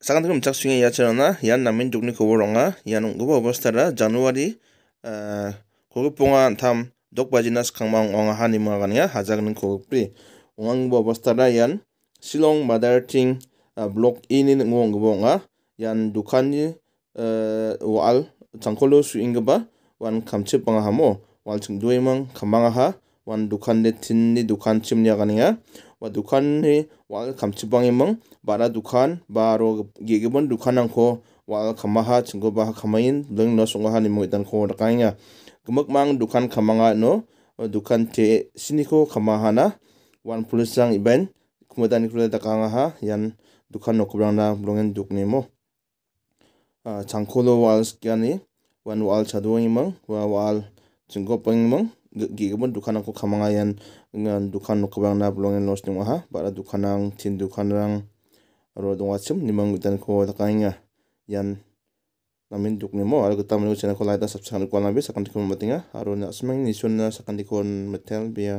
sangat thum cak sungai ya cerona ya namin dukni khobor ronga yan bawa obostha Januari, januari eh, kogo ponga tam dok bajinas skangma onga hani mangan ya hajak nung kogo pri ongang bo yan silong badar ting eh, blok ini e nung ngong gobo nga yan dukani ni eh, wal cangkolo su ingba wan kam panga hamo wal ching duemang kamanga wan dukan de tin ni dukan chimnya ya wa dukan he wal kamchibang emang bara dukan baro gegibon dukan angko wal kamaha chinggo ba khamain leng no sunga hani mo itan ko rakanga gumuk mang dukan kamanga no dukan te siniko kamahana wan plus sang iban kumudan ikula takanga ha yan dukan nokubrang na blongen dukne mo changkolo wal skyani wan wal chado emang wa wal chinggo pang emang ko ngan dukana kamangaian dokan bulong bilongen los waha ba·ra dokanrang tin dokanrang aro ni nimang gitanko dakaenga ian namen namin aro gita manigo channel-ko laita subscribe-ko sakan sakantiko matinga aro ni a·simangni sakan tikon nimetel biya